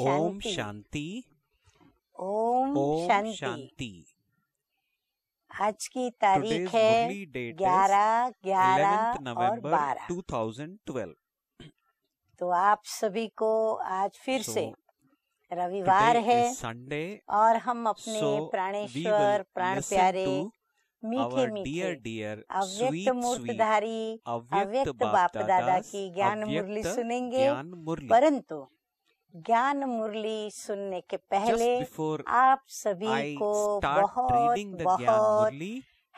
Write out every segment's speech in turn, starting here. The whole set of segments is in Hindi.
ओम शांति ओम शांति आज की तारीख है ग्यारह ग्यारह नवम्बर टू थाउजेंड ट्वेल्व तो आप सभी को आज फिर so, से रविवार है संडे और हम अपने so प्राणेश्वर प्राण प्यारे मीठे मीठे डियर अव्यक्त मूर्तधारी अव्यक्त बाप दादा की ज्ञान मुरली सुनेंगे परंतु ज्ञान मुरली सुनने के पहले आप सभी I को बहुत बहुत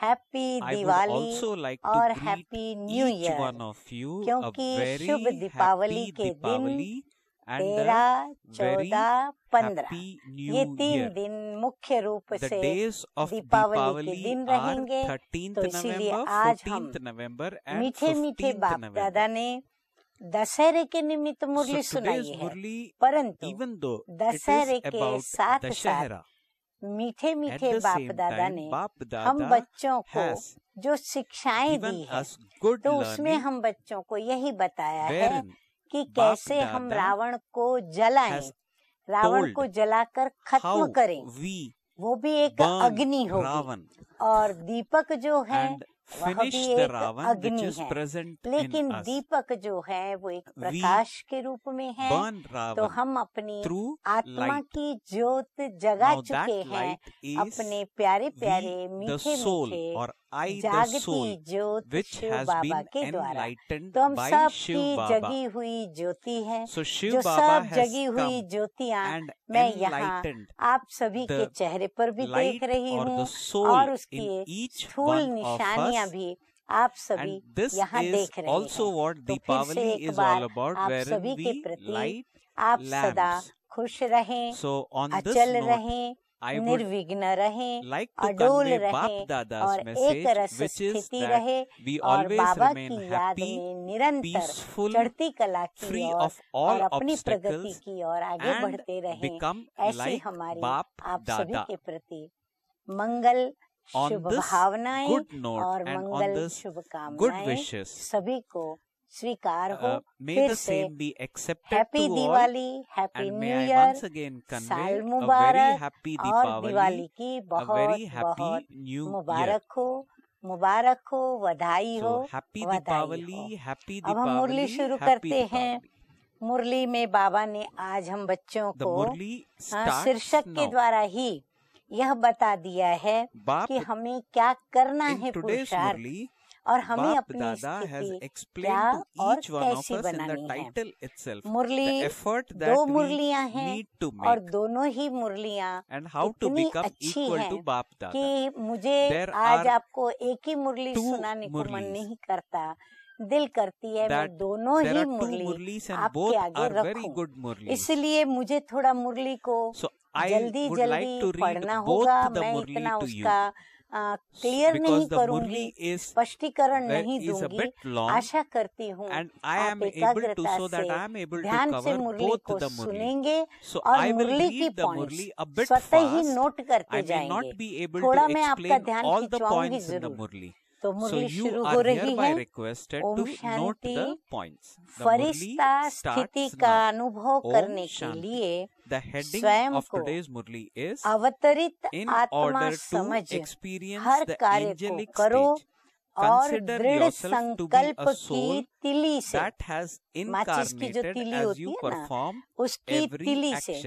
हैप्पी दिवाली like और हैप्पी न्यू ईयर क्योंकि शुभ दीपावली के दिन तेरह चौदह पंद्रह ये तीन दिन मुख्य रूप से दीपावली के दिन रहेंगे तो इसीलिए आज हम मीठे मीठे बाप दादा ने दशहरे के निमित्त मुरली सुनाई है परंतु इवन दो दशहरे के साथ साथ मीठे मीठे बाप दादा ने बाप दादा हम बच्चों को जो शिक्षाएं दी है तो उसमें हम बच्चों को यही बताया है कि कैसे हम रावण को जलाएं रावण को जलाकर खत्म करें वो भी एक अग्नि हो और दीपक जो है फिनिश द रावण अग्नि इज प्रेजेंट लेकिन दीपक जो है वो एक प्रकाश के रूप में है तो हम अपनी आत्मा की ज्योत जगा चुके हैं अपने प्यारे प्यारे मीठे मीठे और आई जागती ज्योत बाबा के द्वारा तो हम सब की जगी हुई ज्योति है so जो सब जगी हुई ज्योतियाँ मैं यहाँ आप सभी के चेहरे पर भी देख रही हूँ और उसकी फूल निशानियाँ भी आप सभी यहाँ देख रहे ऑल्सो वॉट दीपावली आप सभी के प्रति आप सदा खुश रहें so अचल रहें निर्विघ्न रहे लाइक अडोल रहे और एक रस स्थिति रहे और बाबा की याद में निरंतर चढ़ती कला की ओर और अपनी प्रगति की ओर आगे बढ़ते रहे ऐसी हमारी आप सभी के प्रति मंगल शुभ भावनाएं और मंगल शुभकामनाएं सभी को स्वीकार हो uh, फिर से happy Diwali happy new year साल मुबारक और दिवाली की बहुत बहुत मुबारक हो मुबारक हो वधाई हो वधाई हैप्पी अब हम मुरली शुरू करते हैं मुरली में बाबा ने आज हम बच्चों को हाँ, शीर्षक के द्वारा ही यह बता दिया है कि हमें क्या करना है पुरुषार्थ और हमें अपनी स्थिति क्या और कैसे बनानी है मुरली दो मुरलियां हैं और दोनों ही मुरलियां इतनी अच्छी हैं कि मुझे आज आपको एक ही मुरली सुनाने को मन नहीं करता दिल करती है मैं दोनों ही मुरली आपके आगे रखूं इसलिए मुझे थोड़ा मुरली को so जल्दी जल्दी like पढ़ना होगा मैं इतना उसका क्लियर uh, नहीं करूंगी स्पष्टीकरण नहीं दूंगी आशा करती हूँ आप एकाग्रता so से ध्यान से मुरली को सुनेंगे so और मुरली की पॉइंट्स स्वतः ही नोट करते जाएंगे थोड़ा मैं आपका ध्यान खिंचवाऊंगी जरूर तो मुरली so शुरू हो रही है ओम शांति फरिश्ता स्थिति का अनुभव करने के लिए स्वयं को अवतरित आत्मा समझ हर कार्य को करो और दृढ़ संकल्प की तिली से माचिस की जो तिली होती है ना उसकी तिली से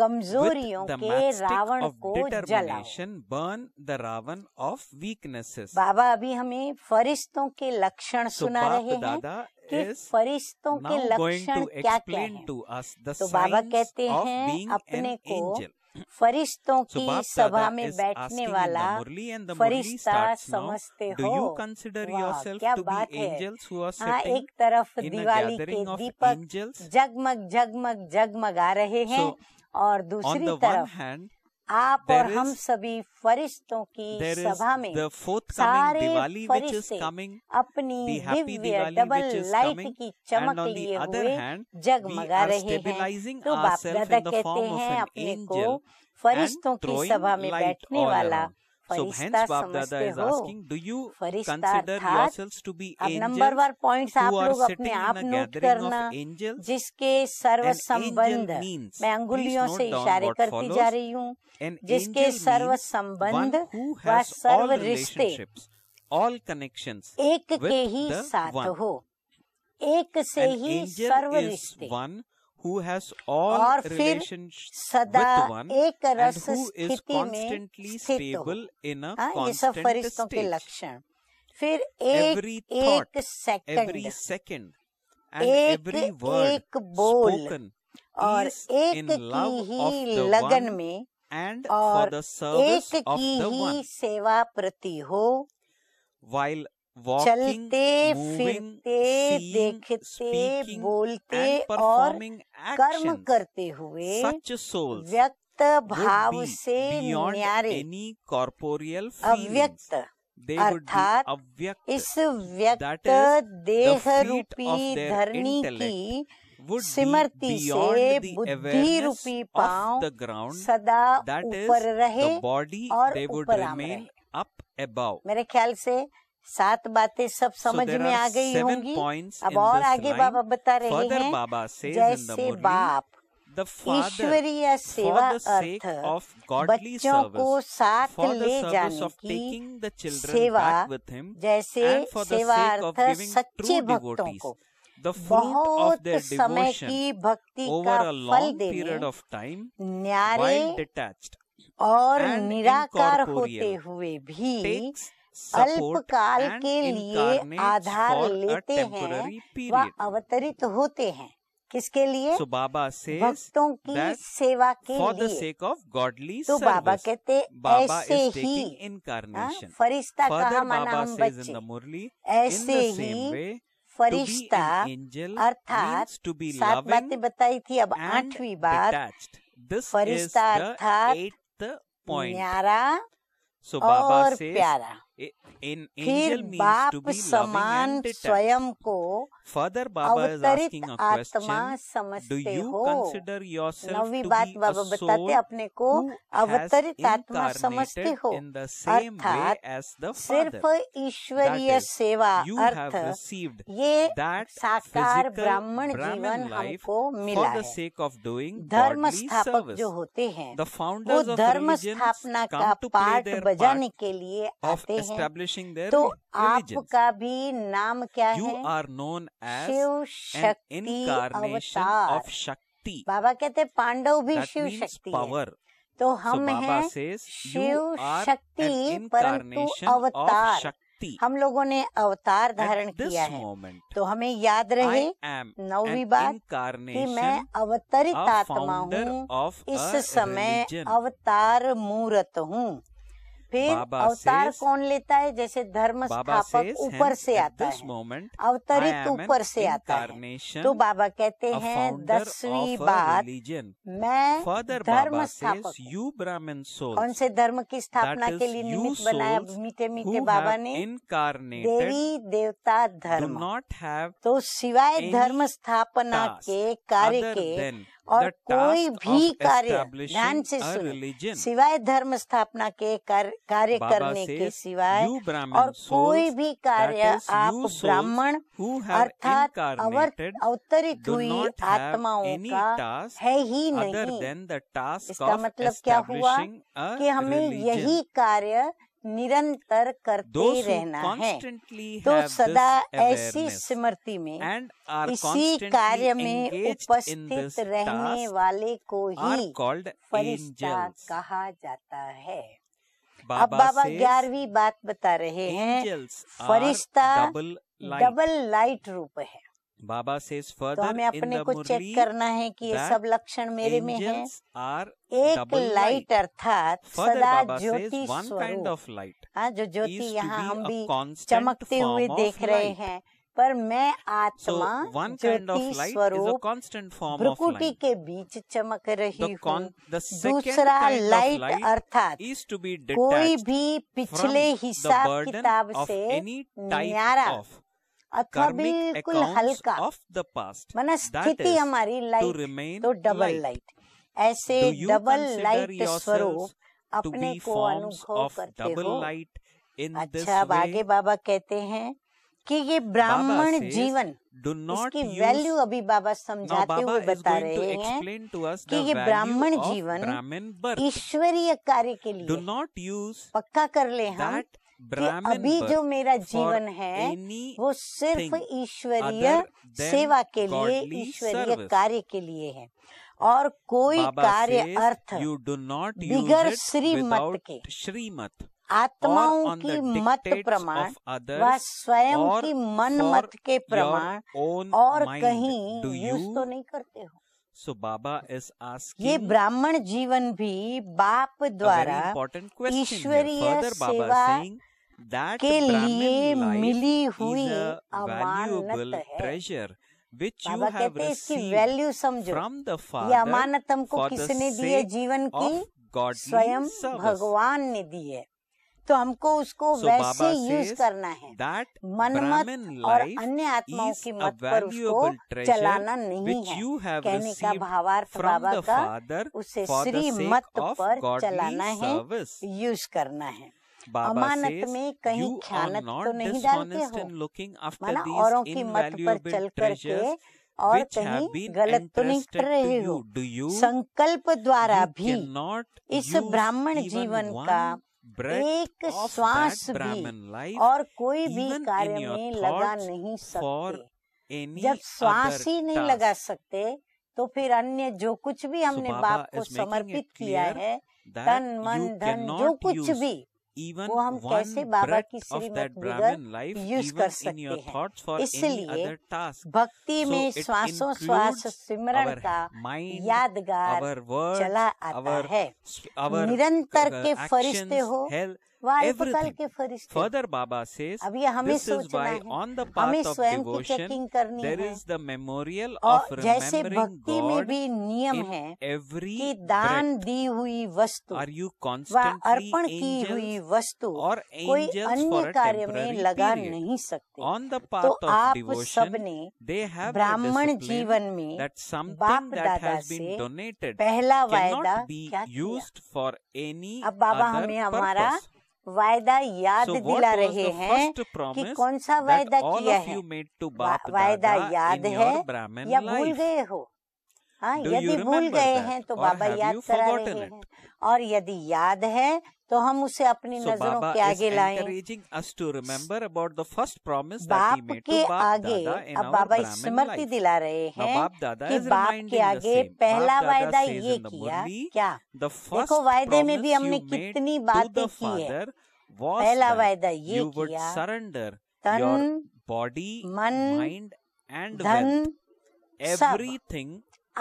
कमजोरियों के रावण को जलाओ burn the Ravan of weaknesses Baba अभी हमें फरिश्तों के लक्षण so, सुना रहे हैं कि फरिश्तों के लक्षण क्या क्या हैं तो बाबा कहते हैं अपने को फरिश्तों फरिश्तों की सभा में बैठने वाला फरिश्ता समझते हो वाह क्या बात है हाँ एक तरफ दिवाली के दीपक जगमग जगमग जगमग आ रहे हैं so, और दूसरी तरफ hand, आप और हम सभी फरिश्तों की सभा में सारे फरिश्ते अपनी दिव्य डबल लाइट की चमक लिए हुए जगमगा रहे हैं तो बाप दादा कहते हैं अपने को फरिश्तों की सभा में बैठने वाला so hence Babdada is asking, do you consider yourselves to be angels number one points who are sitting in a gathering of angels? जिसके सर्व संबंध मैं अंगुलियों से इशारे करती जा रही हूँ जिसके सर्व संबंध व सर्व रिश्ते ऑल कनेक्शन एक के ही साथ हो एक से ही सर्व रिश्ते who has all और सदा एक रस स्थिति में स्थित हो हाँ, ये सब फरिश्तों लक्षण फिर एक एक सेकंड एवरी सेकंड एक एक बोल और एक की ही लगन में एंड और एक की ही सेवा प्रति हो वाइल चलते फिरते देखते बोलते और कर्म करते हुए व्यक्त भाव से न्यारे एनी कॉर्पोरियल अव्यक्त अर्थात इस व्यक्त देह रूपी धरणी की सिमरती से बुद्धि रूपी पांव सदा ऊपर रहे और ऊपर मेरे ख्याल से सात बातें सब समझ so में आ गई होंगी अब और आगे बाबा बता रहे हैं जैसे बाप ईश्वरीय सेवा अर्थ बच्चों को साथ ले जाने की सेवा जैसे सेवा अर्थ सच्चे भक्तों को बहुत समय की भक्ति का फल देने न्यारे और निराकार होते हुए भी अल्पकाल के लिए आधार लेते हैं व अवतरित होते हैं किसके लिए so बाबा भक्तों की सेवा के लिए तो बाबा कहते ऐसे ही हाँ, फरिश्ता का माना हम बच्चे ऐसे ही फरिश्ता अर्थात सात बातें बताई थी अब आठवीं बात फरिश्ता अर्थात प्यारा और प्यारा an angel means to be समान स्वयं को father Baba is asking a question do you consider yourself to be a soul अपने को अवतरित आत्मा समझते हो in the same way as the father सिर्फ ईश्वरीय सेवा अर्थ ये साकार ब्राह्मण जीवन हमको मिला है धर्म स्थापक जो होते हैं वो धर्म स्थापना का पार्ट बजाने के लिए आते हैं establishing their तो आपका भी नाम क्या है you are known as Shiv Shakti of शक्ति बाबा कहते पांडव भी शिव शक्ति पावर तो हम so हैं शिव शक्ति परंतु अवतार शक्ति हम लोगों ने अवतार धारण किया है moment, तो हमें याद रहे नौवीं बात कि मैं अवतरित आत्मा हूँ इस समय अवतार मूर्त हूँ फिर अवतार कौन लेता है जैसे धर्म स्थापक ऊपर से आता है अवतरित ऊपर से आता है तो बाबा कहते हैं दसवीं बात मैं धर्म स्थापक यू ब्राह्मण सोल कौन से धर्म की स्थापना के लिए निमित्त बनाया मीठे मीठे बाबा ने इन देवी देवता धर्म नॉट है तो सिवाय धर्म स्थापना के कार्य के और कोई भी कार्य ध्यान से सुन सिवाय धर्म स्थापना के कार्य करने के सिवाय और कोई भी कार्य आप ब्राह्मण अर्थात अवतरित हुई आत्माओं का है ही नहीं इसका मतलब क्या हुआ कि हमें यही कार्य निरंतर करते रहना है तो सदा ऐसी स्मृति में इसी कार्य में उपस्थित रहने वाले को ही फरिश्ता कहा जाता है अब बाबा ग्यारहवीं बात बता रहे हैं फरिश्ता डबल लाइट रूप है बाबा से तो हमें अपने को चेक करना है कि ये सब लक्षण मेरे में है एक लाइट अर्थात सदा ज्योति काइंड लाइट हाँ जो ज्योति यहाँ हम भी चमकते हुए देख रहे हैं पर मैं आत्मा ज्योति स्वरूप प्रकृति के बीच चमक रही हूँ दूसरा लाइट अर्थात कोई भी पिछले हिसाब किताब से न्यारा अथवा अच्छा, बिल्कुल हल्का मन स्थिति हमारी लाइट तो डबल लाइट ऐसे डबल लाइट स्वरूप अपने को अनुभव करते हो अच्छा अब आगे बाबा कहते हैं कि ये ब्राह्मण जीवन इसकी की वैल्यू अभी बाबा समझाते हुए बता रहे हैं कि ये ब्राह्मण जीवन ईश्वरीय कार्य के लिए डू नॉट यूज पक्का कर ले हम अभी जो मेरा जीवन है वो सिर्फ ईश्वरीय सेवा के लिए ईश्वरीय कार्य के लिए है और कोई कार्य अर्थ यू डू नॉट बिगर श्रीमत के श्रीमत आत्माओं की मत प्रमाण व स्वयं की मन मत के प्रमाण और कहीं यूज तो नहीं करते हो सो बाबा इज आस्किंग ये ब्राह्मण जीवन भी बाप द्वारा ईश्वरीय सेवा के लिए मिली हुई अमानत है which वैल्यू समझो ये अमानत हमको किसने दी है जीवन की स्वयं भगवान ने दी है तो हमको उसको so वैसे यूज करना है मनमत और अन्य आत्माओं की मत पर उसको चलाना नहीं है कहने का भावार्थ बाबा का उसे श्री मत पर चलाना है यूज करना है अमानत में कहीं ख्यानत तो नहीं डालते हो माना औरों की मत पर चल करके और कहीं गलत तो नहीं कर रहे हो संकल्प द्वारा भी इस ब्राह्मण जीवन का एक श्वास भी और कोई भी कार्य में लगा नहीं सकते जब श्वास ही नहीं लगा सकते तो फिर अन्य जो कुछ भी हमने बाप को समर्पित किया है तन मन धन जो कुछ भी इवन वो हम कैसे बाबा की श्रीमत लाइफ यूज कर सकते हैं इसलिए भक्ति so में श्वासो श्वास सिमरण का यादगार चला आता है निरंतर uh, के फरिश्ते हो further Baba says this is on the part of devotion memorial of जैसे भक्ति में भी नियम है एवरी दान दी हुई वस्तु आर यू कॉन्स्टेंटली अर्पण की हुई वस्तु और कोई अन्य कार्य में लगा नहीं सकते on the part of devotion ने दे है ब्राह्मण जीवन में दैट सम डोनेटेड पहला वायदा बी यूज फॉर एनी अब बाबा हमें हमारा वायदा याद so दिला रहे हैं कि कौन सा वायदा किया है वायदा याद है या भूल गए हो हाँ यदि भूल गए हैं तो बाबा याद करा रहे हैं और यदि याद है तो हम उसे अपनी so नजरों के आगे लाएं। encouraging us to remember about the first आगे अब बाबा स्मृति दिला रहे हैं बाप कि बाप के आगे पहला वायदा ये किया क्या देखो वायदे में भी हमने कितनी बातें की है पहला वायदा ये किया सरेंडर तन बॉडी मन माइंड एंड धन एवरी थिंग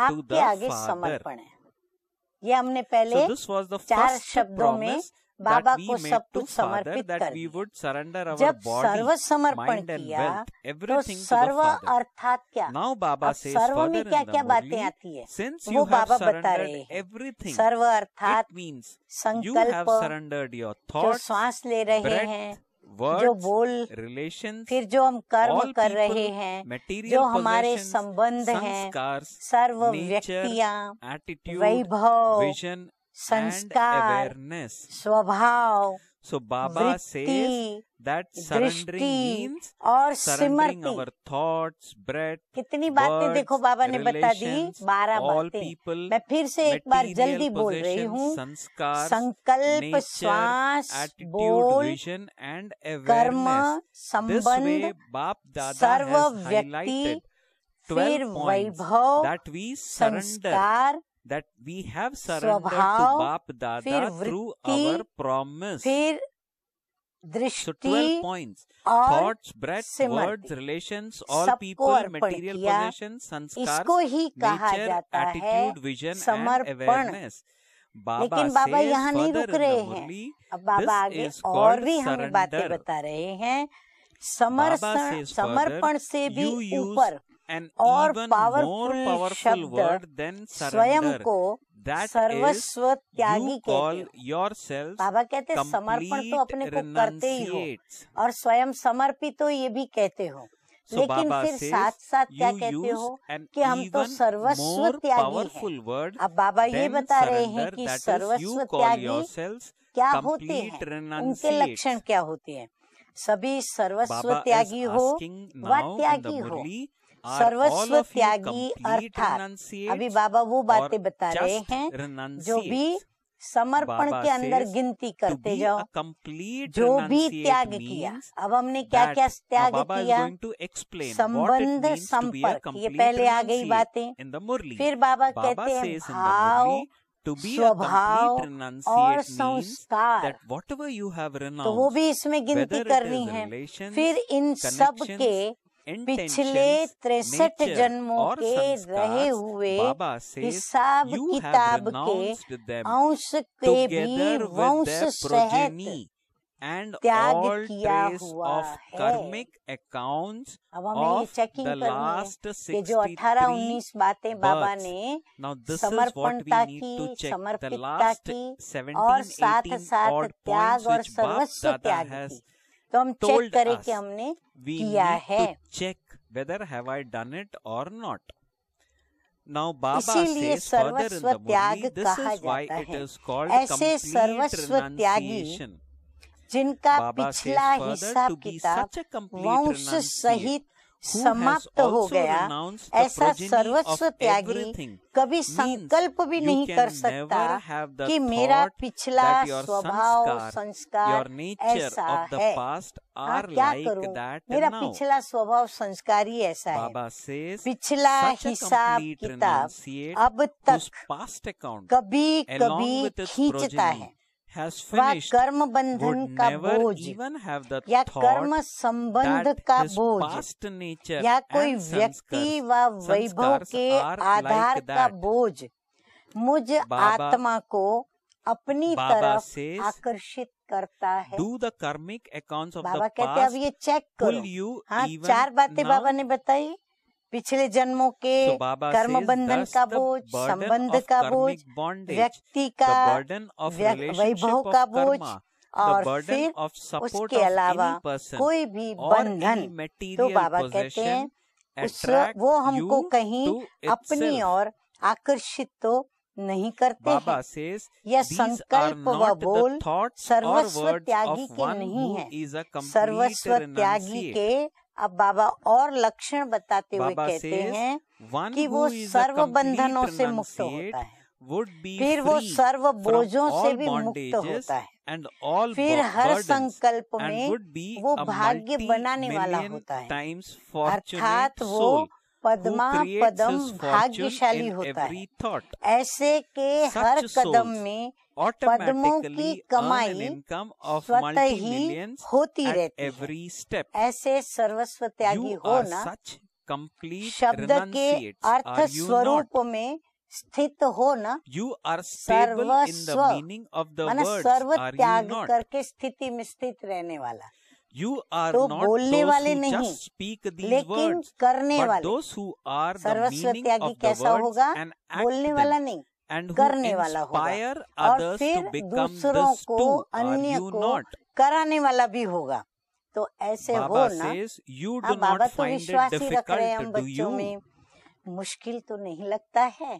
आपके आगे समर्पण है ये हमने पहले so चार शब्दों में बाबा को सब कुछ समर्पित कर जब तो सर्व समर्पण किया तो सर्व अर्थात क्या नाउ बाबा से सर्व में क्या क्या बातें आती है वो बाबा बता रहे हैं सर्व अर्थात मीन्स संकल्प सरेंडर्ड योर थॉट श्वास ले रहे हैं words, जो बोल रिलेशन फिर जो हम कर्म कर रहे हैं जो हमारे संबंध हैं सर्व व्यक्तियां एटीट्यूड वैभव विजन संस्कार स्वभाव सो बाबा से और कितनी बातें देखो बाबा ने बता दी बारह बातें मैं फिर से एक बार जल्दी बोल रही हूँ संकल्प श्वास बोल एंड कर्म संबंध सर्व व्यक्ति फिर वैभव संस्कार दैट वी हैव सरेंडर बाप दादा थ्रू आवर प्रॉमिस फिर दृष्टि points thoughts breath words relations all people material relation संस्कार को ही कहा जाता है विजन समर्पण अवेयरनेस लेकिन बाबा यहाँ नहीं रुक रहे हैं अब बाबा आगे और भी हमें बातें बता रहे हैं समर्पण समर्पण से भी ऊपर और पावरफुल देन स्वयं को सर्वस्व त्यागी कहते बाबा कहते समर्पण तो अपने को करते ही हो और स्वयं समर्पित हो ये भी कहते हो so लेकिन फिर साथ साथ क्या कहते हो कि हम तो सर्वस्व त्यागी हैं अब बाबा ये बता रहे हैं कि सर्वस्व त्यागी क्या होते हैं उनके लक्षण क्या होते हैं सभी सर्वस्व त्यागी हो व त्यागी हो सर्वस्व त्यागी अर्थात अभी बाबा वो बातें बता रहे हैं जो भी समर्पण के अंदर गिनती करते जाओ कम्प्लीट जो भी त्याग किया अब हमने क्या क्या त्याग किया संबंध संपर्क ये पहले आ गई बातें फिर बाबा कहते हैं भाव स्वभाव और संस्कार तो वो भी इसमें गिनती करनी है फिर इन सब के पिछले तिरसठ जन्मों के रहे हुए हिसाब किताब के अंश के भी वंश सहित एंड त्याग किया trace हुआ of karmic अब हमें ये चेकिंग करनी है जो 18 19 बातें बाबा ने समर्पणता की समर्पितता की और साथ साथ त्याग और सर्वस्व त्याग की तो हम चेक करें कि हमने किया है check whether have I done it और नॉट नाउ बाबा इसीलिए सर्वस्व त्याग कहा जाता है ऐसे सर्वस्व त्यागी जिनका पिछला हिसाब किताब वंश सहित समाप्त हो गया ऐसा सर्वस्व त्यागी कभी संकल्प भी नहीं कर सकता कि मेरा पिछला स्वभाव संस्कार ऐसा है क्या करूं मेरा पिछला स्वभाव संस्कारी ऐसा है पिछला हिसाब किताब अब तक कभी कभी खींचता है व कर्म बंधन का बोझ या कर्म संबंध का बोझ या कोई व्यक्ति व वैभव के आधार like का बोझ मुझ आत्मा को अपनी तरफ says, आकर्षित करता है do the karmic account of Baba कहते हैं अब ये चेक करो हाँ चार बातें बाबा ने बताई पिछले जन्मों के so कर्म बंधन का बोझ संबंध का बोझ व्यक्ति का वैभव का बोझ और फिर उसके अलावा कोई भी बंधन तो बाबा कहते हैं उस वो हमको कहीं अपनी ओर आकर्षित तो नहीं करते हैं यह संकल्प व बोल सर्वस्व त्यागी के नहीं है सर्वस्व त्यागी के अब बाबा और लक्षण बताते हुए कहते हैं कि वो सर्व बंधनों से मुक्त होता है फिर वो सर्व बोझों से भी मुक्त होता है एंड ऑल फिर हर संकल्प में वो भाग्य बनाने वाला होता है अर्थात वो पद्मा पदम भाग्यशाली होता है ऐसे के हर कदम में कमाई की कमाई मल्टी ही होती रहती एवरी स्टेप ऐसे सर्वस्व त्यागी होना शब्द के अर्थ स्वरूप में स्थित होना यू आर सर्वस्व मीनिंग ऑफ द सर्व त्याग करके स्थिति में स्थित रहने वाला यू आर तो बोलने वाले नहीं स्पीक लेकिन करने वाले सर्वस्व त्यागी कैसा होगा बोलने वाला नहीं एंड करने वाला होगा और फिर दूसरों को अन्य को कराने वाला भी होगा तो ऐसे हो ना हाँ, बाबा तो विश्वास ही रख रहे हैं हम बच्चों में मुश्किल तो नहीं लगता है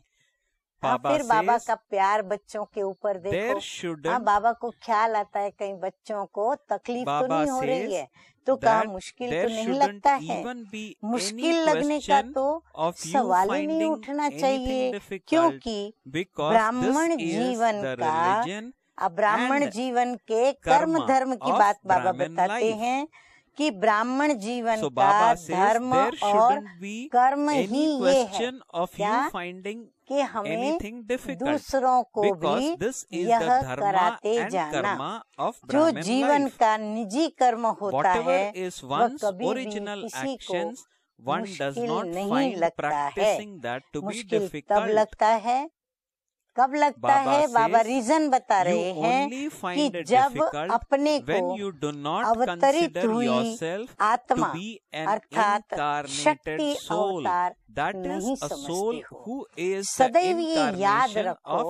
बाबा हाँ, हाँ, फिर बाबा का प्यार बच्चों के ऊपर देखो हाँ बाबा को ख्याल आता है कहीं बच्चों को तकलीफ तो नहीं हो रही है तो कहा मुश्किल तो नहीं लगता है मुश्किल लगने का तो सवाल ही नहीं उठना चाहिए क्योंकि ब्राह्मण जीवन का ब्राह्मण जीवन के कर्म धर्म की बात बाबा बताते हैं कि ब्राह्मण जीवन so का धर्म और कर्म ही ये है क्या कि हमें दूसरों को भी यह कराते जाना जो जीवन का निजी कर्म होता है वह कभी भी किसी को मुश्किल नहीं लगता है मुश्किल तब लगता है कब लगता है बाबा रीजन बता रहे हैं कि जब अपने को अवतरित हुई आत्मा अर्थात शक्ति अवतार नहीं समझते हो सदैव ये याद रखो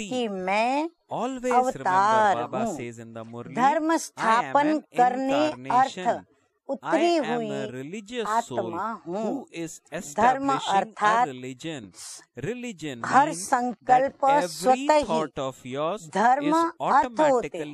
कि मैं ऑलवेज अवतार धर्म स्थापन करने अर्थ उतरी हुई रिलीजियस आत्मा हूँ धर्म अर्थात रिलीजन रिलीजन हर संकल्प स्वतः योर धर्म अर्थ होते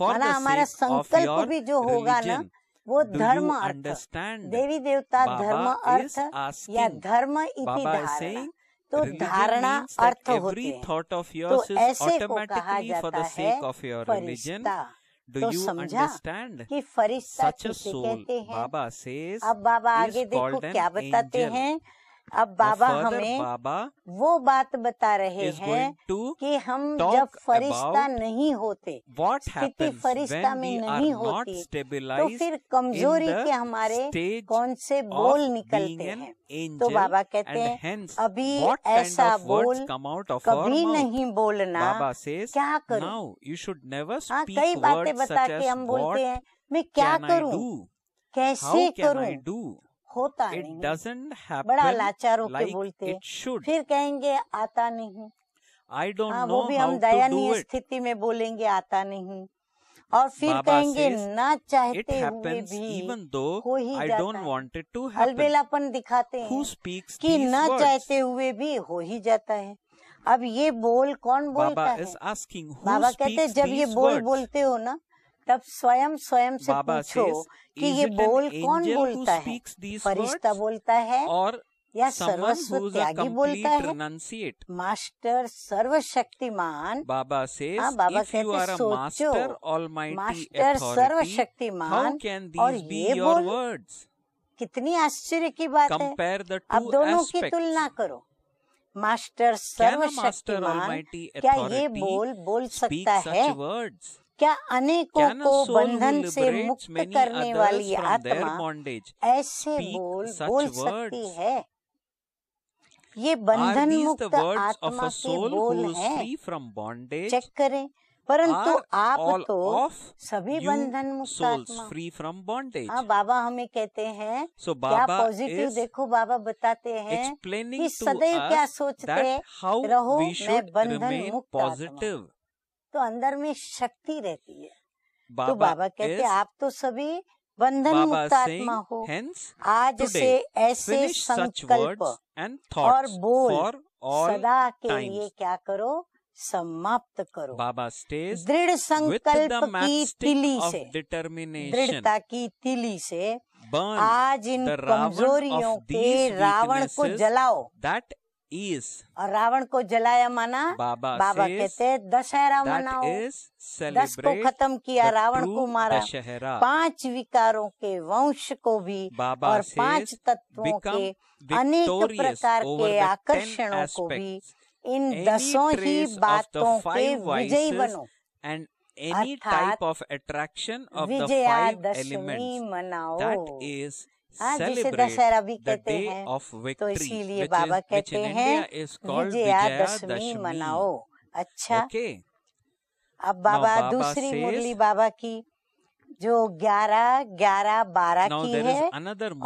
माना हमारा संकल्प भी जो होगा ना वो धर्म अंडरस्टैंड देवी देवता धर्म अर्थ या धर्म इति धारणा तो धारणा अर्थ होती है तो ऐसे को कहा जाता है फरिश्ता डू तो यू अंडरस्टैंड कि फरिश्ता सच कहते हैं बाबा से अब बाबा आगे देखो क्या बताते हैं अब बाबा हमें बाबा वो बात बता रहे हैं कि हम जब फरिश्ता नहीं होते स्थिति फरिश्ता में नहीं होती तो फिर कमजोरी के हमारे कौन से बोल निकलते हैं तो बाबा कहते हैं अभी ऐसा बोल कभी नहीं बोलना क्या करो यू शुड नेवर कई बातें बता के हम बोलते हैं मैं क्या करूं कैसे करूं होता it नहीं doesn't happen बड़ा लाचार होकर like बोलते हैं फिर कहेंगे आता नहीं आई डोंट हाँ, वो भी हम दयानीय स्थिति में बोलेंगे आता नहीं और फिर कहेंगे ना चाहते हुए भी हो ही जाता है अलबेलापन दिखाते हैं कि ना words? चाहते हुए भी हो ही जाता है अब ये बोल कौन Baba बोलता है asking, बाबा कहते जब ये बोल words? बोलते हो ना तब स्वयं स्वयं से पूछो कि ये बोल कौन बोलता है फरिश्ता बोलता है और या सर्वस्व त्यागी बोलता है मास्टर सर्वशक्तिमान बाबा से हाँ, बाबा कहते सोचो मास्टर सर्वशक्तिमान और ये बोल कितनी आश्चर्य की बात है अब दोनों की तुलना करो मास्टर सर्वशक्तिमान क्या ये बोल बोल सकता है words? क्या अनेकों को बंधन से मुक्त करने वाली आत्मा ऐसे बोल बोल सकती है ये बंधन मुक्त आत्मा के बोल है चेक करें परंतु आप तो सभी बंधन मुक्त फ्री फ्रॉम बॉन्डेज हाँ बाबा हमें कहते हैं so, क्या पॉजिटिव देखो बाबा बताते हैं कि सदैव क्या सोचते रहो मैं बंधन मुक्त पॉजिटिव तो अंदर में शक्ति रहती है तो बाबा कहते आप तो सभी बंधन मुक्त आत्मा हो आज से ऐसे संकल्प और बोल सदा के लिए क्या करो समाप्त करो बाबा स्टेज दृढ़ संकल्प की तिली से दृढ़ता की तिली से आज इन कमजोरियों के रावण को जलाओ दैट is और रावण को जलाया माना बाबा बाबा कहते दशहरा मनाओ दस को खत्म किया रावण को मारा पांच विकारों के वंश को भी बाबा और पांच तत्वों के अनेक प्रकार के आकर्षणों को भी इन दसों ही बातों के विजयी बनो and any type of attraction of the five elements that is हाँ, जिसे दशहरा भी कहते हैं तो इसीलिए बाबा कहते हैं विजयादशमी मनाओ अच्छा अब बाबा दूसरी मुरली बाबा की जो 11 11 12 की है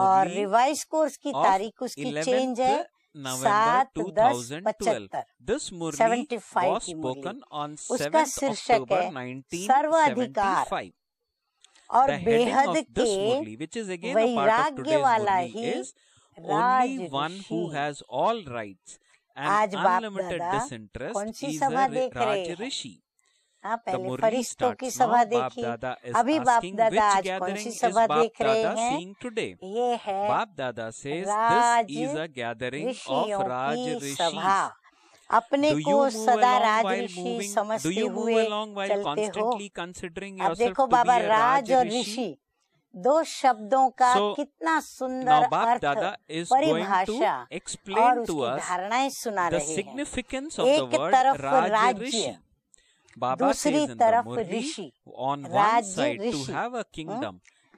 और रिवाइज कोर्स की तारीख उसकी चेंज है सात दस पचहत्तर सेवेंटी फाइव की उसका शीर्षक है सर्वाधिकार और बेहद के वैराग्य वाला ही राज one who has all rights आज unlimited disinterest कौन सी सभा देख रहे हैं हाँ पहले फरिश्तों की सभा देखी अभी बाप दादा आज कौन सी सभा देख रहे हैं ये है BapDada says is a gathering of राज ऋषि सभा अपने को सदा राजऋषि समझते हुए चलते हो अब देखो बाबा राज और ऋषि दो शब्दों का so, कितना सुंदर अर्थ परिभाषा और उसकी धारणाएं सुना रहे हैं एक तरफ राज्य दूसरी तरफ ऋषि राज्य ऋषि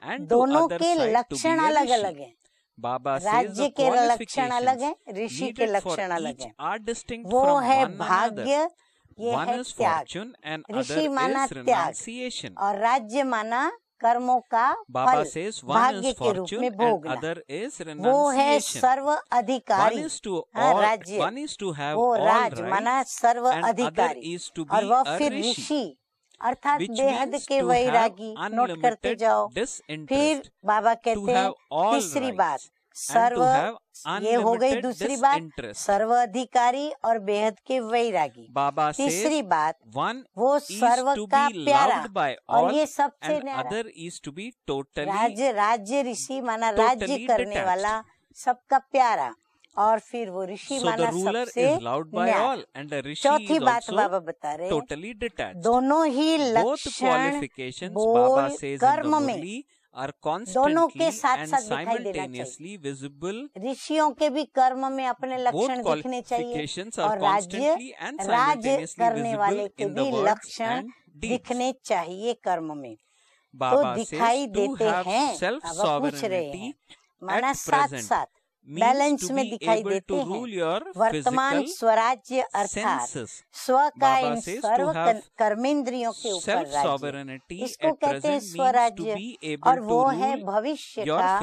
हम्म, दोनों के लक्षण अलग अलग हैं बाबा राज्य के लक्षण अलग है ऋषि के लक्षण अलग डिस्टिंग वो है भाग्य ये है त्याग ऋषि माना त्याग और राज्य माना कर्मों का फल भाग्य के रूप में भोग वो है सर्व अधिकारी हाँ, राज्य वो राज माना सर्व अधिकारी और वह फिर ऋषि अर्थात बेहद के वैरागी नोट करते जाओ फिर बाबा कहते हैं तीसरी बात सर्व ये हो गई दूसरी बात सर्व अधिकारी और बेहद के वैरागी बाबा तीसरी बात वन वो सर्व का प्यारा और ये सबसे other is to be total राज्य राज्य ऋषि माना राज्य करने वाला सबका प्यारा और फिर वो ऋषि माना सबसे चौथी बात बाबा बता रहे टोटली detached. दोनों ही लक्षण बोल कर्म में are दोनों के साथ साथ दिखाई देना चाहिए ऋषियों के भी कर्म में अपने लक्षण दिखने चाहिए और राज्य राज्य करने वाले के भी लक्षण दिखने चाहिए कर्म में तो दिखाई देते हैं पूछ रहे हैं माना साथ साथ बैलेंस में दिखाई देते हैं वर्तमान स्वराज्य अर्थात स्व का इन सर्व कर्मेंद्रियों के ऊपर इसको कहते हैं स्वराज्य और वो है भविष्य का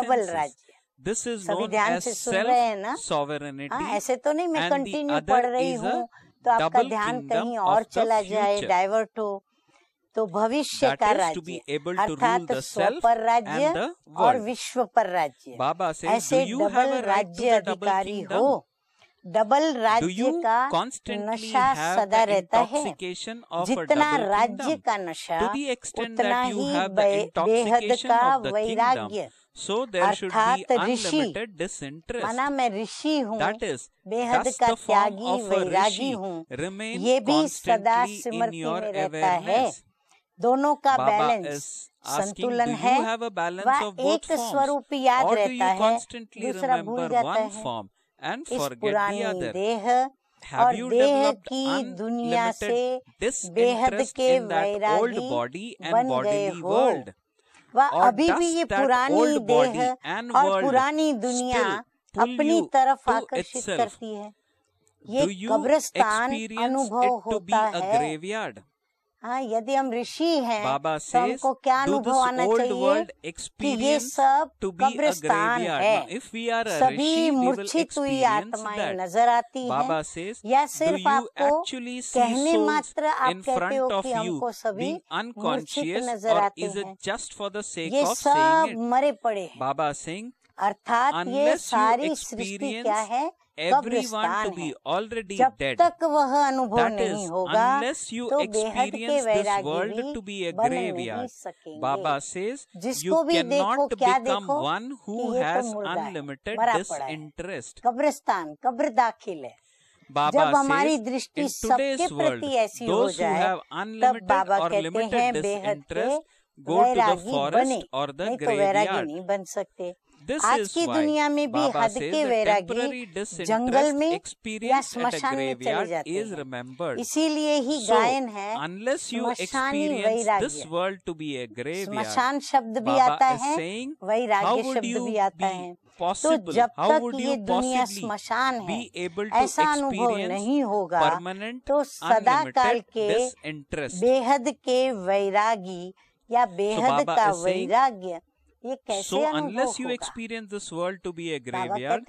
डबल राज्य दिस इज सभी ध्यान से सुन रहे हैं ना सॉवरेनिटी हाँ, ऐसे तो नहीं मैं कंटिन्यू पढ़ रही हूँ तो आपका ध्यान कहीं और चला जाए डाइवर्ट हो तो भविष्य का राज्य अर्थात पर राज्य और विश्व पर राज्य बाबा से ऐसे डबल राज्य अधिकारी हो डबल राज्य का नशा सदा रहता है जितना राज्य का नशा उतना ही बेहद का वैराग्य So there should be unlimited disinterest. माना मैं ऋषि हूँ बेहद का त्यागी वैरागी हूँ ये भी सदा स्मृति में रहता है दोनों का बैलेंस संतुलन है वह एक स्वरूप याद रहता है दूसरा भूल जाता है इस पुरानी देह और देह की दुनिया से बेहद के वैरागी बन गए हो वह अभी भी ये पुरानी देह और पुरानी दुनिया अपनी तरफ आकर्षित करती है ये कब्रिस्तान अनुभव होता है हाँ यदि हम ऋषि हैं बाबा तो को क्या अनुभव आना चाहिए कि ये सब कब्रिस्तान है सभी मूर्छित हुई आत्माएं नजर आती हैं या सिर्फ आपको कहने मात्र आप कहते हो कि हमको सभी अनकॉन्शियस नजर आती हैं जस्ट फॉर द सेक ये सब मरे पड़े बाबा सिंह अर्थात ये सारी सृष्टि क्या है everyone to be already dead तक वह अनुभव नहीं होगा unless you experience this world to be a grave Baba says you can not become one who has unlimited disinterest कब्रिस्तान कब्र दाखिल है बाबा जब हमारी दृष्टि सबके प्रति ऐसी हो जाए तब बाबा कहते हैं बेहद के गो टू द फॉरेस्ट और नहीं बन सकते आज की दुनिया में भी हद के वैरागी जंगल में या श्मशान में चले जाते हैं इसीलिए ही गायन है unless you experience शब्द भी आता है वैराग्य शब्द भी आता है तो जब तक ये दुनिया स्मशान है ऐसा अनुभव नहीं होगा तो सदा काल के बेहद के वैरागी या बेहद का वैराग्य ये कैसे so, unless you experience this world to be a graveyard,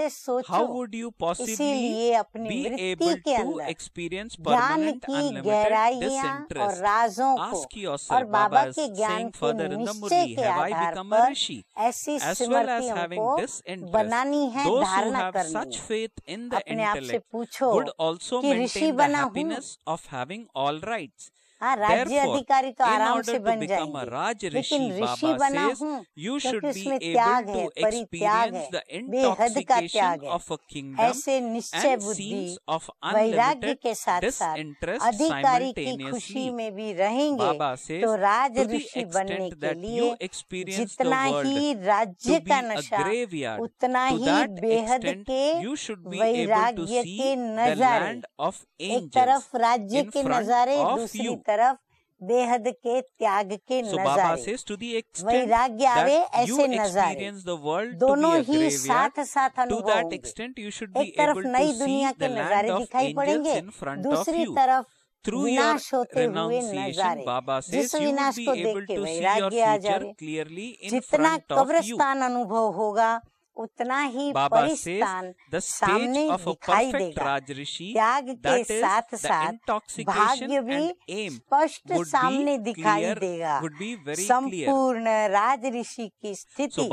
how would you possibly be able to experience permanent unlimited disinterest? Ask yourself, और Baba is saying further in the Murli, have I become a rishi? As well as having disinterest, those who have such faith in the intellect would also maintain the happiness of having all rights. हाँ राज्य अधिकारी तो आराम से बन जाएंगे लेकिन ऋषि बना हूँ क्योंकि उसमें त्याग है परित्याग है बेहद का त्याग है ऐसे निश्चय बुद्धि वैराग्य के साथ साथ अधिकारी की खुशी में भी रहेंगे तो राज ऋषि बनने के लिए जितना ही राज्य का नशा उतना ही बेहद के वैराग्य के नजारे एक तरफ राज्य के नजारे दूसरी तरफ बेहद के त्याग के so नजारे वैराग्य आवे ऐसे नजारे दोनों ही साथ साथ अनुभव एक तरफ नई दुनिया के नजारे दिखाई पड़ेंगे दूसरी तरफ विनाश होते हुए नजारे बाबा जिस विनाश को देख के वैराग्य आ जाए जितना कब्रस्तान अनुभव होगा उतना ही परिस्थान सामने दिखाई देगा त्याग के साथ साथ भाग्य भी स्पष्ट सामने दिखाई देगा संपूर्ण राजऋषि की स्थिति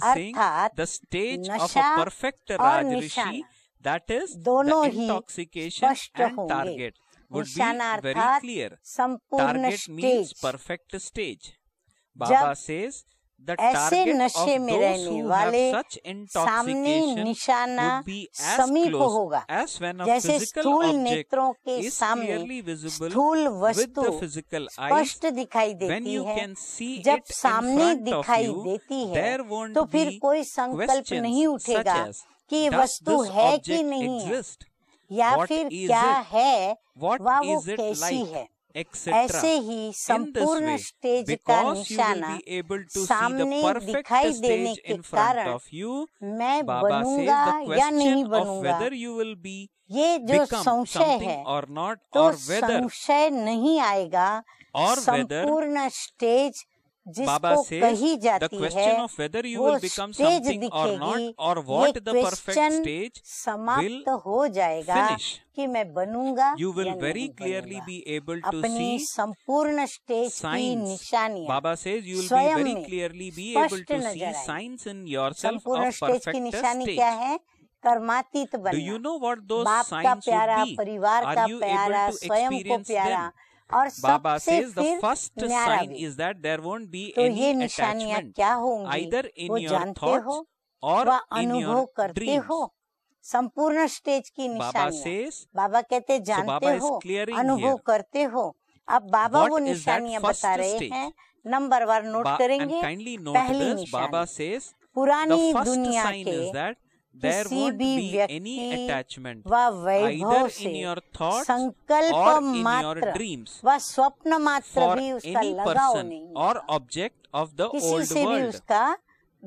अर्थात नशा परफेक्ट राजऋषि दैट इज दोनों ही स्पष्ट होंगे निशानार्थात संपूर्ण stage perfect stage Baba says ऐसे नशे में रहने वाले सामने निशाना समीप होगा जैसे स्थूल नेत्रों के सामने स्थूल वस्तु स्पष्ट दिखाई देती है जब सामने दिखाई देती है तो फिर कोई संकल्प नहीं उठेगा कि वस्तु है कि नहीं है या फिर क्या है वह वो कैसी है ऐसे ही संपूर्ण स्टेज का निशाना सामने दिखाई देने के कारण मैं बनूंगा या नहीं बनूंगा ये जो संशय है और नॉट तो संशय नहीं आएगा और संपूर्ण stage Baba says the question of whether you will become something और नॉट और व्हाट द परफेक्ट स्टेज समाप्त हो जाएगा कि मैं बनूंगा you will very clearly be able to see संपूर्ण स्टेज की निशानी Baba says you will be very clearly be able to see signs in yourself of perfect की निशानी क्या है कर्मातीत बनना यू नो व्हाट दो साइंस का प्यारा परिवार का प्यारा स्वयं को प्यारा और Baba says first sign is that there won't be any निशानियाँ क्या होंगी आइदर इन योर हो और अनुभव करते हो संपूर्ण स्टेज की निशानियां बाबा कहते जानते so हो अनुभव करते हो अब बाबा वो निशानियाँ बता रहे हैं नंबर वन नोट करेंगे पहली बाबा से पुरानी दुनिया के there won't be any attachment वैभव इन थॉट संकल्प मात्र ड्रीम्स व स्वप्न मात्र भी उसका लगाव नहीं और ऑब्जेक्ट ऑफ द ओल्ड से भी उसका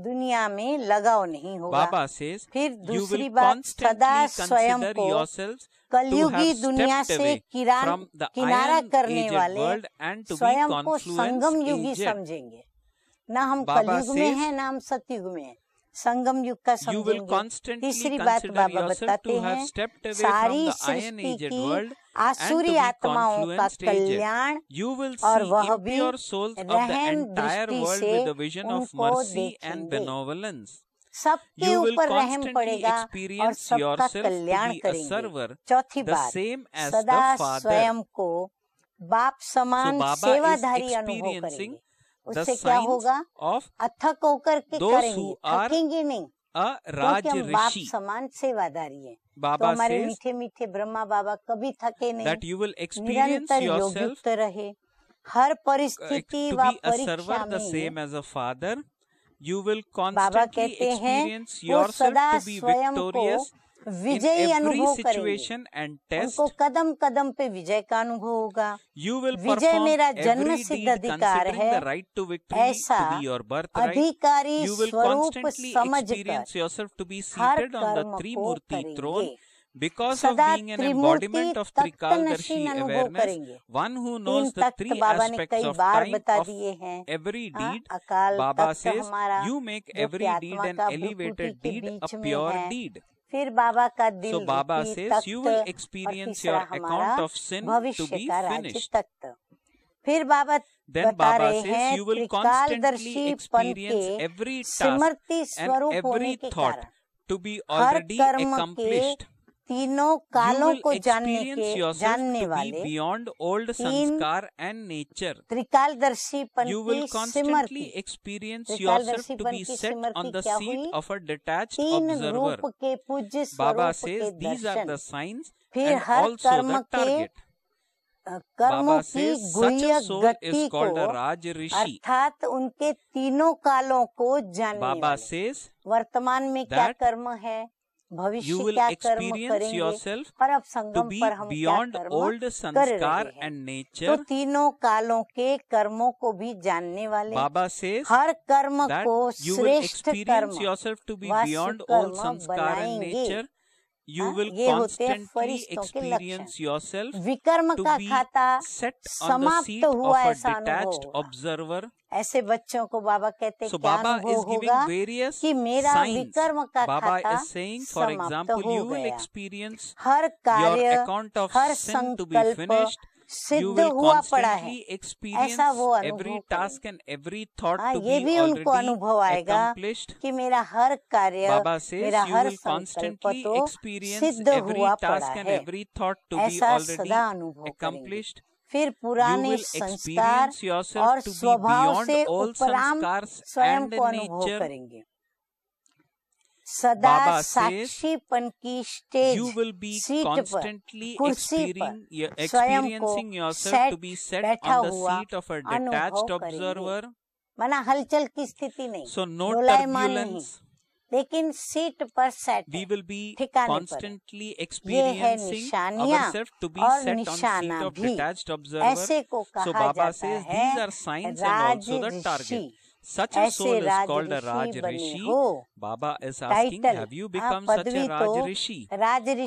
दुनिया में लगाव नहीं होगा बाबा से फिर दूसरी बात सदा स्वयं को कलयुगी दुनिया से किरान किनारा करने वाले स्वयं को संगम युगी समझेंगे ना हम कलयुग में हैं ना हम सतयुग में हैं संगम युग का समझेंगे तीसरी बात बाबा बताते हैं सारी सृष्टि की आसुरी आत्माओं का कल्याण और वह भी रहन दृष्टि से उनको देखेंगे सबके ऊपर रहम पड़ेगा और सबका कल्याण करेंगे चौथी बात सदा स्वयं को बाप समान so, सेवाधारी अनुभव करेंगे उससे क्या होगा ऑफ अथक होकर के करेंगे थकेंगे नहीं राज ऋषि बाप समान सेवादारी है बाबा तो हमारे मीठे मीठे ब्रह्मा बाबा कभी थके नहीं दैट रहे हर परिस्थिति व परीक्षा में same as a father you will Baba कहते हैं सदा स्वयं को विजयी अनुभव सिचुएशन एंड टेस्ट उनको कदम कदम पे विजय का अनुभव होगा यू विल विजय मेरा जन्म सिद्ध अधिकार है राइट टू विक्ट्री ऐसा योर बर्थ अधिकारी स्वरूप समझ हर कर्म को करेंगे because of being an embodiment of Trikaldarshi awareness, one who knows the three aspects of time of every deed, Baba says, you make every deed an elevated deed, a pure deed. फिर बाबा का दिल so, Baba says you experience your account of sin to be finished तक्त फिर बाबा Then बाबा रहे you will constantly experience every task and every thought to be already accomplished तीनों कालों को जानने के जानने वाले बियॉन्ड ओल्ड संस्कार एंड नेचर त्रिकालदर्शी you will constantly experience self to be set on the seat of a detach observer के पूज्य बाबा से दीज आर द साइंस फिर हर कर्म के कर्म की गति को राज ऋषि अर्थात उनके तीनों कालों को जानने बाबा से वर्तमान में क्या कर्म है भविष्य you will experience yourself पर अब संगम पर हम बियॉन्ड ओल्ड संस्कार एंड नेचर तो तीनों कालों के कर्मों को भी जानने वाले बाबा से हर कर्म को श्रेष्ठ कर्म yourself to be beyond old संस्कार and nature you will constantly experience yourself विकर्म का खाता सेट समाप्त हुआ ऐसा ऑब्जर्वर ऐसे बच्चों को बाबा कहते हैं so, Baba is giving various कि मेरा विकर्म का Baba is saying for example you will experience हर कार्य अकाउंट ऑफ हर संकल्प सिद्ध हुआ पड़ा है ऐसा वो every task and every thought ये भी उनको अनुभव आएगा कि मेरा हर कार्य मेरा हर संकल्प तो सिद्ध हुआ पड़ा है सदा अनुभव फिर पुराने संस्कार और स्वभाव से उपराम स्वयं को अनुभव करेंगे सदा साक्षीपन की stage you will be constantly experiencing yourself to be set on the seat of a detached observer माना हलचल की स्थिति नहीं सो नो टर्बुलेंस लेकिन सीट पर set we will be constantly experiencing to ऐसे को कहा so, जाता है these Such a soul is called a Raj Rishi. Baba is asking, title, have you become such a Raj Rishi?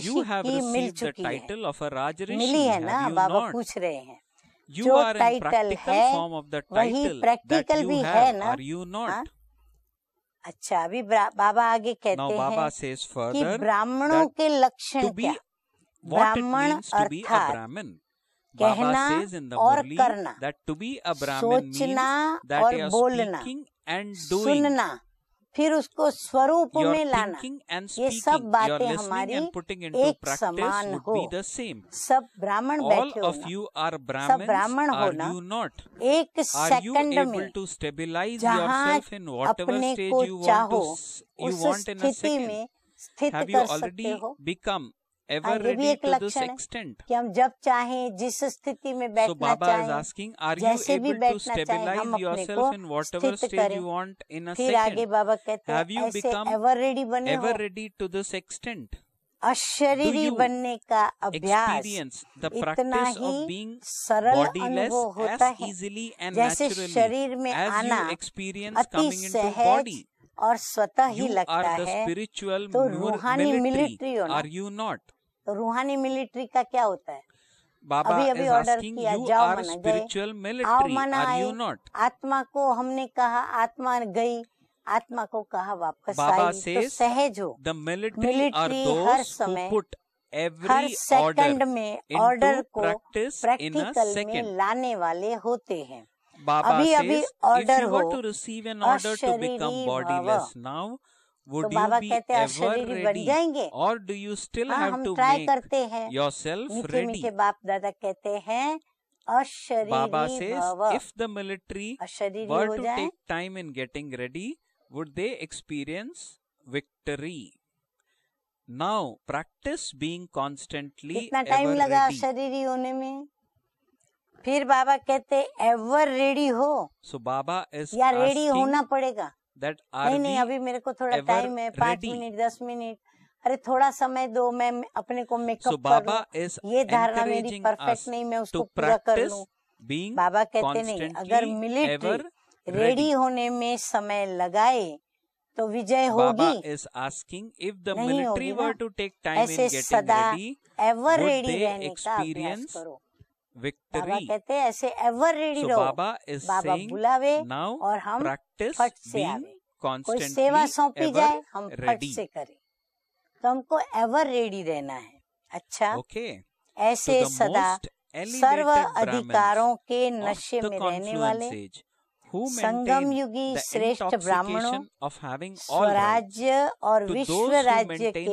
you have received the title of a Raj Rishi. मिली है ना बाबा पूछ रहे हैं जो of the title प्रैक्टिकल भी है ना यू नॉट अच्छा अभी बाबा आगे कहते बाबा हैं कि ब्राह्मणों के लक्षण क्या ब्राह्मण अर्थात कहना और करना दैट टू बी अ सोचना और बोलना एंड सुनना फिर उसको स्वरूप में लाना ये सब बातें हमारी एक समान हो सब ब्राह्मण बैठे ऑफ सब ब्राह्मण होना नॉट एक सेकंड में to stabilise yourself in whatever stage you want स्थिति में स्थित कर सकते हो बिकम एवर हाँ, ये भी एक लक्षण है कि हम जब चाहें जिस स्थिति में बैठना so, Baba asking, are जैसे you able भी बैठना चाहें हम अपने को स्थित करें फिर आगे बाबा कहते हैं ऐसे एवर रेडी बने ever ready to this extent अशरीरी बनने का अभ्यास इतना ही सरल अनुभव होता है जैसे शरीर में आना अति सहज और स्वतः ही लगता है तो रूहानी मिलिट्री आर यू नॉट तो रूहानी मिलिट्री का क्या होता है बाबा अभी अभी ऑर्डर किया जाओ मना आओ मना नॉट आत्मा को हमने कहा आत्मा गई आत्मा को कहा वापस आई तो सहज हो द मिलिट्री हर समय हर सेकंड में ऑर्डर को प्रैक्टिकल में लाने वाले होते हैं अभी अभी ऑर्डर हो to receive an order to become bodiless now वो तो बाबा कहते हैं शरीर बन जाएंगे और डू यू स्टिल हम ट्राई करते yourself ready BapDada कहते हैं बाबा से इफ द मिलिट्री अशरीरी हो take time in getting ready would they experience victory now practice being constantly कितना टाइम लगा शरीर होने में फिर बाबा कहते एवर रेडी हो सो बाबा इज रेडी होना पड़ेगा दैट आर नहीं नहीं अभी मेरे को थोड़ा टाइम है पांच मिनट दस मिनट अरे थोड़ा समय दो मैं अपने को मेकअप so, बाबा ये धारणा मेरी परफेक्ट नहीं मैं उसको पूरा कर लूं बाबा कहते नहीं अगर मिलिट्री रेडी होने में समय लगाए तो विजय होगी is asking if the military were to take time in getting ready ever ready रहने का अभ्यास करो विक्ट्री कहते हैं ऐसे एवर रेडी रहो बाबा इज बुलावे नाउ और हम फट से आवे कोई सेवा सौंपी जाए हम फट से करें तो हमको एवर रेडी रहना है अच्छा ओके ऐसे सदा सर्व अधिकारों के नशे में रहने वाले संगम युगी श्रेष्ठ ब्राह्मणों स्वराज्य और विश्व राज्य के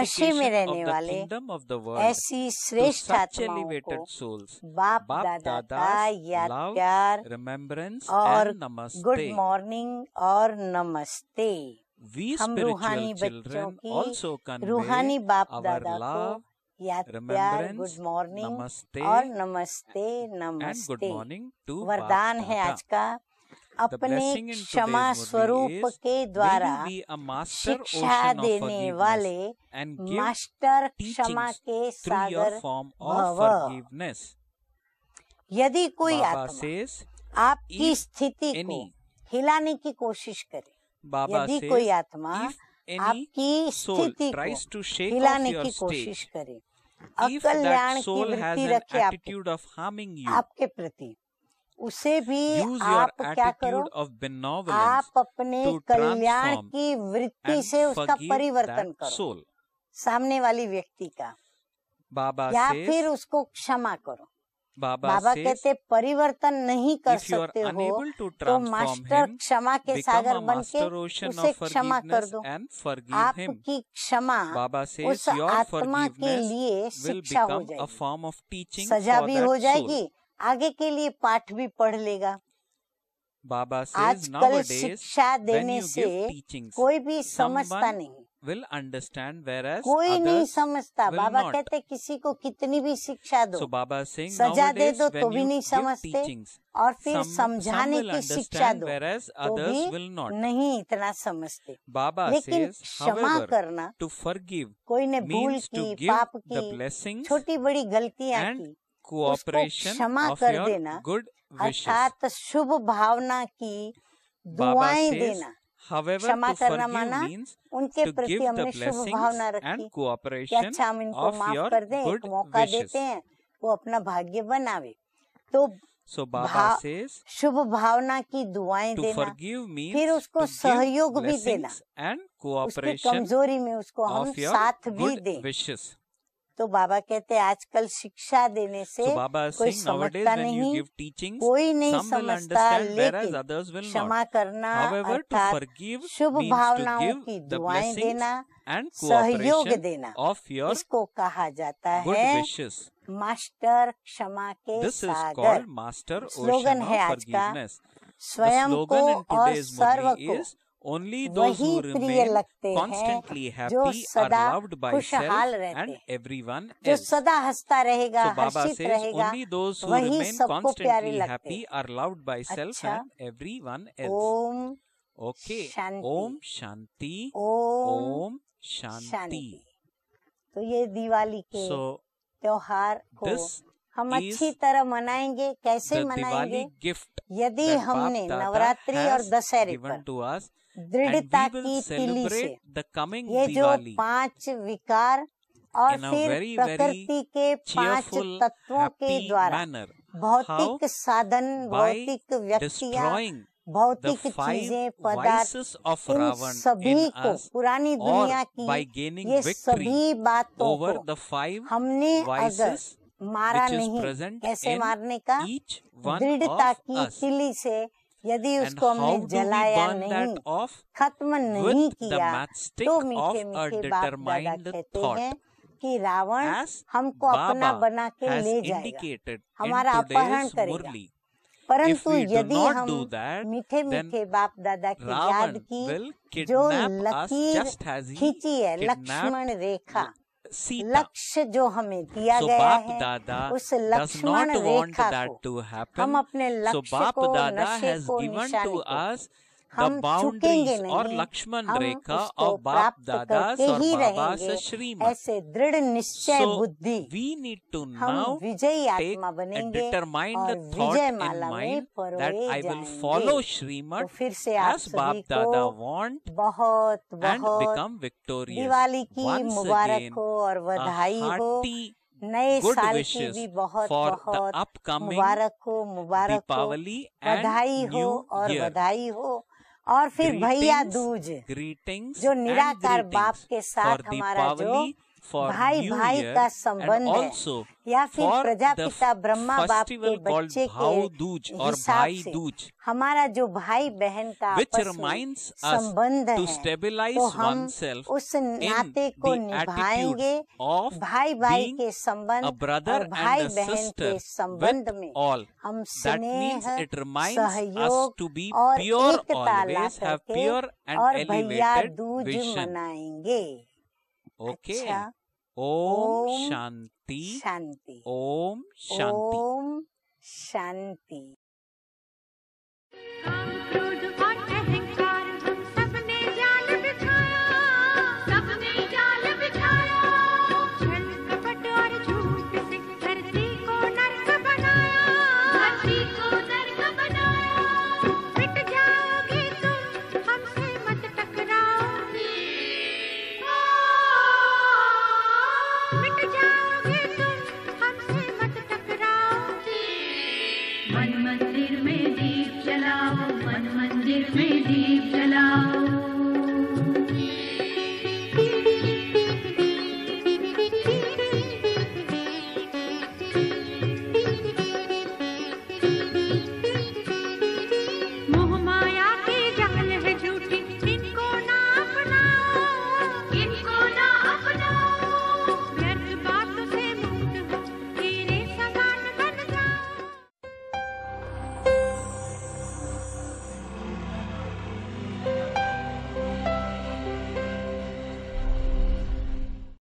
नशे में रहने वाले ऐसी श्रेष्ठ आत्माओं को बाप दादा का याद प्यार और गुड मॉर्निंग और नमस्ते हम रूहानी बच्चों की रूहानी बाप दादा को गुड मॉर्निंग नमस्ते और नमस्ते नमस्ते गुड मॉर्निंग टू वरदान है आज का अपने क्षमा स्वरूप के द्वारा शिक्षा देने वाले मास्टर क्षमा के सागर भव यदि कोई आत्मा आपकी स्थिति को हिलाने की कोशिश करे यदि कोई आत्मा आपकी स्थिति को हिलाने की कोशिश करे की वृत्ति रखे एटीट्यूड ऑफ हार्मिंग यू आपके प्रति उसे भी आप क्या करो आप अपने कल्याण की वृत्ति से उसका परिवर्तन करो सोल सामने वाली व्यक्ति का बाबा या फिर उसको क्षमा करो बाबा, बाबा कहते परिवर्तन नहीं कर सकते हो तो मास्टर क्षमा के सागर बन के उसे क्षमा कर दो आपकी क्षमा बाबा से उस आत्मा के लिए शिक्षा हो जाएगी फॉर्म ऑफ टीचिंग सजा भी हो जाएगी आगे के लिए पाठ भी पढ़ लेगा बाबा आजकल शिक्षा देने से कोई भी समझता नहीं विल अंडरस्टैंड वेर एज कोई नहीं समझता बाबा not. कहते किसी को कितनी भी शिक्षा दो so, बाबा सिंह सजा दे दो तो भी नहीं समझते और फिर समझाने की शिक्षा दो तो भी नहीं इतना समझते बाबा लेकिन क्षमा करना टू फॉरगिव कोई ने भूल की पाप की छोटी बड़ी गलतियाँ कोऑपरेशन क्षमा कर देना गुड अर्थात शुभ भावना की दुआएं देना However, क्षमा करना माना उनके प्रति हमने शुभ भावना रखी अच्छा हम इनको माफ कर दें एक मौका wishes. देते हैं वो अपना भाग्य बनावे तो so भा, शुभ भावना की दुआएं देना फिर उसको सहयोग भी देना एंड कमजोरी में उसको हम साथ भी दें तो बाबा कहते आजकल शिक्षा देने से so, कोई समझता नहीं कोई नहीं समझता लेकिन क्षमा करना अर्थात शुभ भावनाओं की दुआएं देना एंड सहयोग देना ऑफ योर इसको कहा जाता है मास्टर क्षमा के सागर मास्टर स्लोगन है आज का स्वयं को और सर्व को ओनली दो कॉन्स्टेंटली है जो सदा हंसता एवरी वन एल ओम ओके ओम शांति ओम शांति तो ये दिवाली के so, त्योहार को हम अच्छी तरह मनाएंगे कैसे मनाएंगे गिफ्ट यदि हमने नवरात्रि और दशहरे पर दृढ़ता की तिली से ये जो पांच विकार और फिर प्रकृति के पांच तत्वों के द्वारा भौतिक साधन भौतिक व्यक्तियां भौतिक चीजें पदार्थ इन सभी को पुरानी दुनिया की ये सभी बातों को हमने अगर मारा नहीं ऐसे मारने का दृढ़ता की तिली से यदि उसको हमने जलाया नहीं खत्म नहीं किया तो मीठे मीठे बाप दादा कहते हैं कि रावण हमको अपना बना के ले जाएगा हमारा अपहरण करेगा परंतु यदि हम मीठे मीठे बाप दादा की याद की जो लकीर खींची है लक्ष्मण रेखा सीता लक्ष्य जो हमें दिया so, गया है दादा उस लक्ष्मण रेखा को हम अपने लक्ष्य so, को नशे को निशाने को हम झुकेंगे नहीं और लक्ष्मण रेखा और बाप दादा और बाबा से ऐसे दृढ़ निश्चय बुद्धि वी नीड टू नाउ विजयी आत्मा बनेंगे और विजय माला में परोए आई विल फॉलो श्रीमद फिर से आप सभी दादा वांट बहुत बहुत बिकम विक्टोरिया दिवाली की मुबारक हो और बधाई हो नए साल की भी बहुत बहुत मुबारक हो मुबारक हो बधाई हो और बधाई हो और फिर भैया दूज ग्रीटिंग जो निराकार बाप के साथ हमारा जो भाई भाई का संबंध है या फिर प्रजापिता ब्रह्मा बाप के बच्चे के दूज और भाई दूज हमारा जो भाई बहन का संबंध है तो हम उस नाते को निभाएंगे भाई भाई के संबंध और भाई बहन के संबंध में ऑल हम स्नेह सहयोग और एकता ला और भैया दूज मनाएंगे अच्छा। ओके ओम शांति शांति ओम शांति ओम शांति